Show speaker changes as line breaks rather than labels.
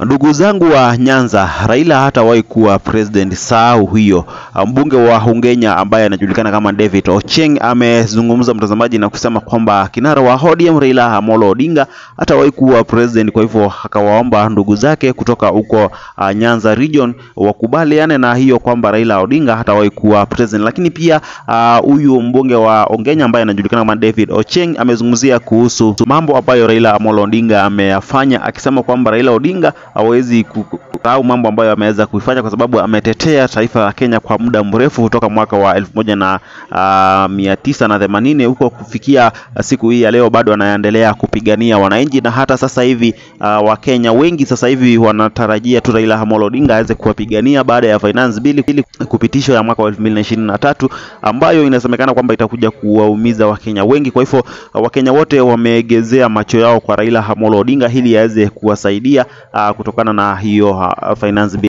Ndugu zangu wa Nyanza, Raila hatawahi kuwa president, sahau hiyo. Mbunge wa Hungenya ambaye anajulikana kama David Ocheng amezungumza mtazamaji na kusema kwamba kinara wa ODM Raila Amolo Odinga hatawahi kuwa president. Kwa hivyo akawaomba ndugu zake kutoka huko uh, Nyanza region wakubaliane na hiyo kwamba Raila Odinga hatawahi kuwa president. Lakini pia uh, huyu uh, mbunge wa Hungenya ambaye anajulikana kama David Ocheng amezungumzia kuhusu mambo ambayo Raila Amolo Odinga ameyafanya akisema kwamba Raila Odinga hawezi kusahau mambo ambayo ameweza kuifanya, kwa sababu ametetea taifa la Kenya kwa muda mrefu kutoka mwaka wa elfu moja na uh, mia tisa na themanini huko kufikia siku hii ya leo, bado anaendelea kupigania wananchi, na hata sasa hivi uh, Wakenya wengi sasa hivi wanatarajia tu Raila Amolo Odinga aweze kuwapigania baada ya finance bill kupitishwa ya mwaka wa 2023 ambayo inasemekana kwamba itakuja kuwaumiza Wakenya wengi. Kwa hivyo ah, Wakenya wote wameegezea macho yao kwa Raila Amolo Odinga ili aweze kuwasaidia uh, kutokana na hiyo finance bill.